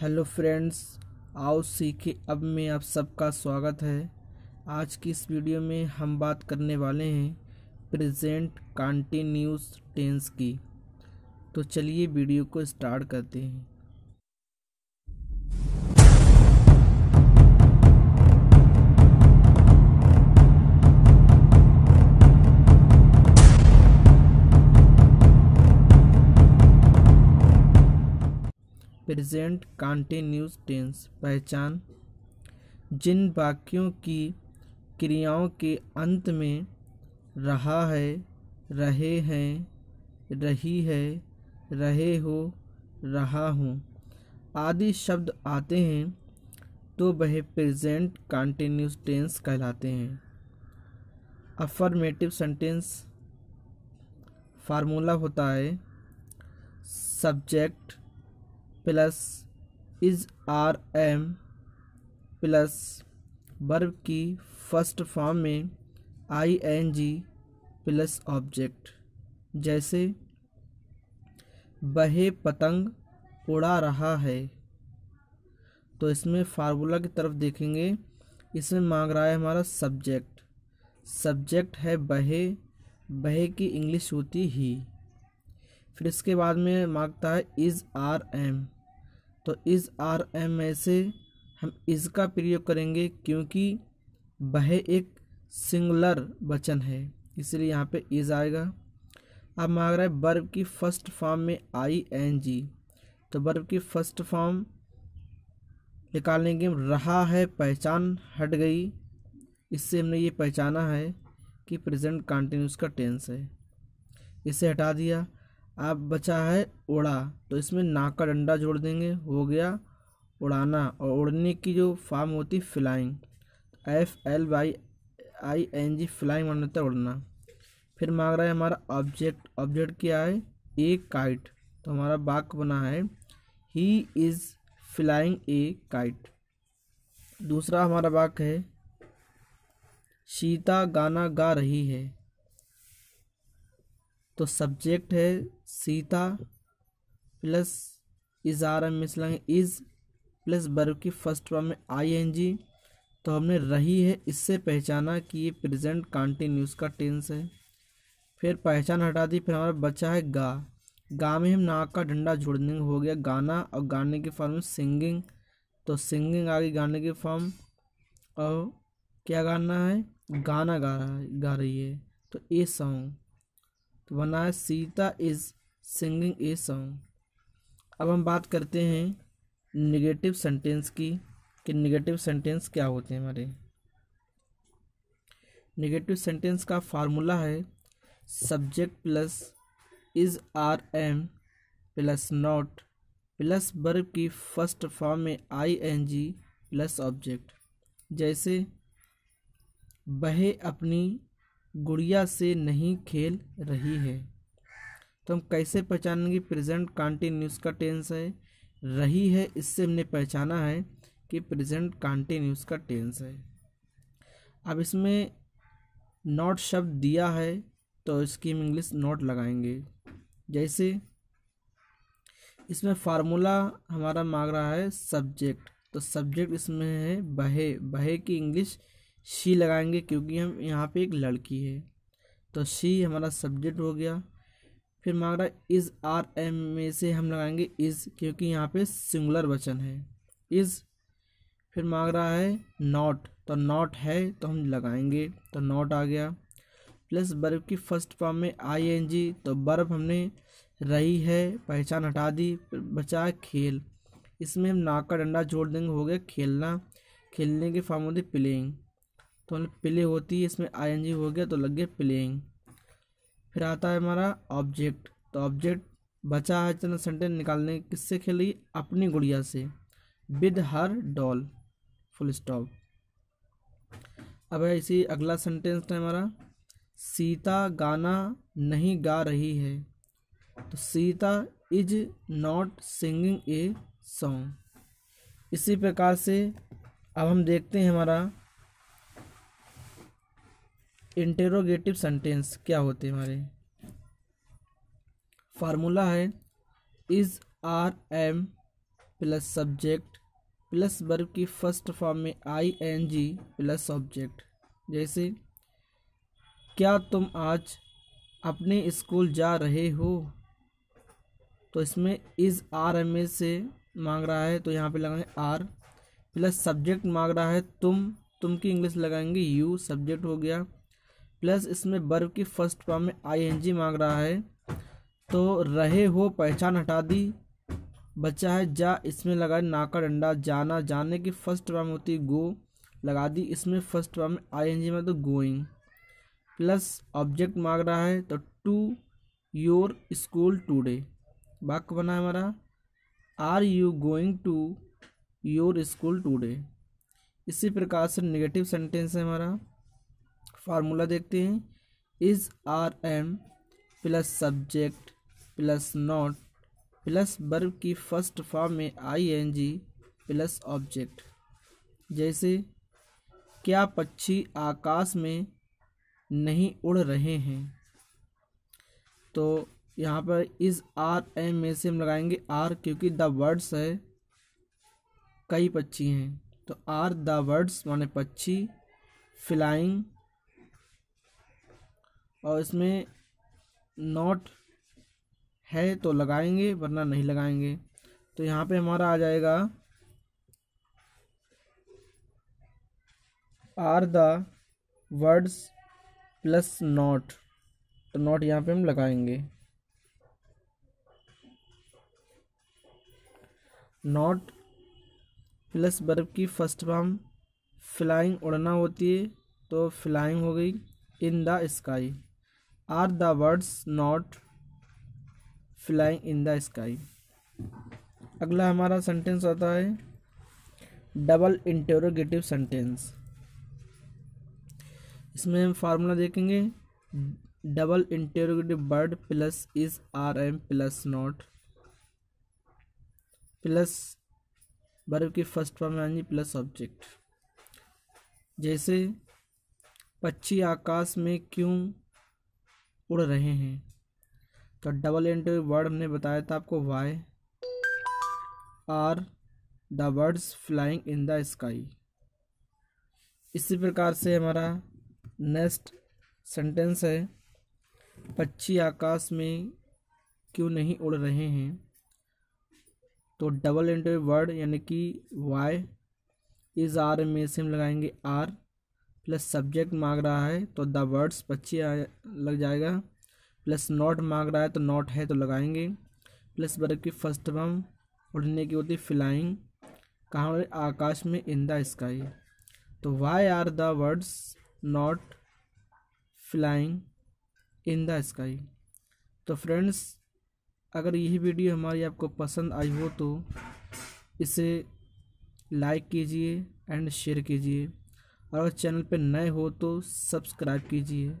hello friends आओ सीखे अब में आप सबका स्वागत है आज की इस वीडियो में हम बात करने वाले हैं प्रेजेंट कॉन्टीन्यूस टेंस की तो चलिए वीडियो को स्टार्ट करते हैं प्रेजेंट कॉन्टीन्यूस टेंस पहचान जिन वाक्यों की क्रियाओं के अंत में रहा है रहे हैं रही है रहे हो रहा हूँ आदि शब्द आते हैं तो वह प्रेजेंट कॉन्टीन्यूस टेंस कहलाते हैं अफर्मेटिव सेंटेंस फार्मूला होता है subject plus is are am plus verb की फर्स्ट फॉर्म में I N G plus object जैसे बहे पतंग उड़ा रहा है तो इसमें फार्मूला की तरफ देखेंगे इसमें मांग रहा है हमारा सब्जेक्ट सब्जेक्ट है बहे बहे की इंग्लिश होती ही फिर इसके बाद में मांगता है इज़ आर एम तो इस आर एम ए से हम इसका प्रयोग करेंगे क्योंकि वह एक सिंगुलर वचन है इसलिए यहाँ पे इज़ आएगा अब मांग रहा है बर्ब की फर्स्ट फॉर्म में आई एन जी तो बर्ब की फर्स्ट फॉर्म निकालने के रहा है पहचान हट गई इससे हमने ये पहचाना है कि प्रेजेंट कॉन्टीन्यूस का टेंस है इसे हटा दिया अब बचा है उड़ा तो इसमें नाक का डंडा जोड़ देंगे हो गया उड़ाना और उड़ने की जो फॉर्म होती flying F L Y I N G flying मान लेता है उड़ना फिर मांग रहा है हमारा ऑब्जेक्ट ऑब्जेक्ट क्या है ए काइट तो हमारा वाक्य बना है he is flying a kite दूसरा हमारा वाक्य है सीता गाना गा रही है तो सब्जेक्ट है सीता प्लस इज़ इजारा मिसलंग इज़ प्लस बर्व की फर्स्ट फॉर्म में आई एन जी तो हमने रही है इससे पहचाना कि ये प्रेजेंट कॉन्टीन्यूस का टेंस है फिर पहचान हटा दी फिर हमारा बचा है गा गा में हम नाक का डंडा जुड़ने हो गया गाना और गाने के फॉर्म सिंगिंग तो सिंगिंग आ गई गाने के फॉर्म और क्या गाना है गाना गा रहा है गा रही है तो ए सॉन्ग तो बना है Sita is singing a song अब हम बात करते हैं निगेटिव सेंटेंस की कि निगेटिव सेंटेंस क्या होते हैं हमारे निगेटिव सेंटेंस का फार्मूला है subject plus is are am plus not plus verb की फर्स्ट फॉर्म में I N G plus object जैसे बहे अपनी गुड़िया से नहीं खेल रही है तो हम कैसे पहचानेंगे प्रेजेंट कॉन्टीन्यूस का टेंस है रही है इससे हमने पहचाना है कि प्रेजेंट कॉन्टीन्यूस का टेंस है अब इसमें नॉट शब्द दिया है तो इसकी हम इंग्लिश नॉट लगाएंगे जैसे इसमें फार्मूला हमारा मांग रहा है सब्जेक्ट तो सब्जेक्ट इसमें है बहे बहे की इंग्लिश शी लगाएंगे क्योंकि हम यहाँ पे एक लड़की है तो शी हमारा सब्जेक्ट हो गया फिर हमारा इज़ आर एम में से हम लगाएंगे इज़ क्योंकि यहाँ पे सिंगुलर वचन है इज़ फिर मांग रहा है नॉट तो नॉट है तो हम लगाएंगे तो नॉट आ गया प्लस बर्फ़ की फर्स्ट फॉर्म में आई एन जी तो बर्फ़ हमने रही है पहचान हटा दी फिर बचा है खेल इसमें हम नाक का डंडा जोड़ देंगे हो गया खेलना खेलने के फॉर्म होती प्लेइंग तो हमने प्ले होती है इसमें आई हो गया तो लग गया प्लेइंग फिर आता है हमारा ऑब्जेक्ट तो ऑब्जेक्ट बचा है चंद सेंटेंस निकालने किससे खेली अपनी गुड़िया से with her doll full stop अब है इसी अगला सेंटेंस है हमारा सीता गाना नहीं गा रही है तो Sita is not singing a song इसी प्रकार से अब हम देखते हैं हमारा इंटेरोगेटिव सेंटेंस क्या होते हैं हमारे फार्मूला है is are am plus subject plus verb की फर्स्ट फॉर्म में I N G plus object जैसे क्या तुम आज अपने स्कूल जा रहे हो तो इसमें इज़ आर एम ए से मांग रहा है तो यहाँ पे लगाएं आर प्लस सब्जेक्ट मांग रहा है तुम तुम की इंग्लिश लगाएंगे यू सब्जेक्ट हो गया प्लस इसमें बर्व की फर्स्ट फॉर्म में आईएनजी मांग रहा है तो रहे हो पहचान हटा दी बच्चा है जा इसमें लगा नाकर अंडा डंडा जाना जाने की फर्स्ट फॉर्म होती गो लगा दी इसमें फर्स्ट फॉर्म में आई एन जी में तो गोइंग प्लस ऑब्जेक्ट मांग रहा है तो टू योर स्कूल टूडे वाक्य बना है हमारा are you going to your school today इसी प्रकार से नेगेटिव सेंटेंस है हमारा फार्मूला देखते हैं is are am plus subject plus not plus verb की फर्स्ट फॉर्म में I N G plus object जैसे क्या पक्षी आकाश में नहीं उड़ रहे हैं तो यहाँ पर इस आर एम में से हम लगाएंगे आर क्योंकि द वर्ड्स है कई पक्षी हैं तो आर द वर्ड्स माने पक्षी फ्लाइंग और इसमें नॉट है तो लगाएंगे वरना नहीं लगाएंगे तो यहाँ पे हमारा आ जाएगा are the birds plus not तो नॉट यहाँ पे हम लगाएंगे नॉट प्लस बर्फ की फर्स्ट फॉर्म फ्लाइंग उड़ना होती है तो फ्लाइंग हो गई in the sky are the birds not flying in the sky अगला हमारा सेंटेंस आता है डबल इंटरोगेटिव सेंटेंस इसमें हम फार्मूला देखेंगे double interrogative word plus is are am plus not plus verb की फर्स्ट फॉर्म यानी प्लस ऑब्जेक्ट जैसे पक्षी आकाश में क्यों उड़ रहे हैं तो डबल एंड वर्ड हमने बताया था आपको why are the birds flying in the sky इसी प्रकार से हमारा नेक्स्ट सेंटेंस है पक्षी आकाश में क्यों नहीं उड़ रहे हैं तो डबल एंड वर्ड यानी कि वाई इज़ आर में से हम लगाएंगे आर प्लस सब्जेक्ट मांग रहा है तो द वर्ड्स पच्चीस लग जाएगा प्लस नॉट मांग रहा है तो नॉट है तो लगाएंगे प्लस वर्ग की फर्स्ट फॉर्म उड़ने की होती फ्लाइंग कहाँ आकाश में इन द स्काई तो why are the birds not flying in the sky तो फ्रेंड्स अगर यही वीडियो हमारी आपको पसंद आई हो तो इसे लाइक कीजिए एंड शेयर कीजिए और अगर चैनल पर नए हो तो सब्सक्राइब कीजिए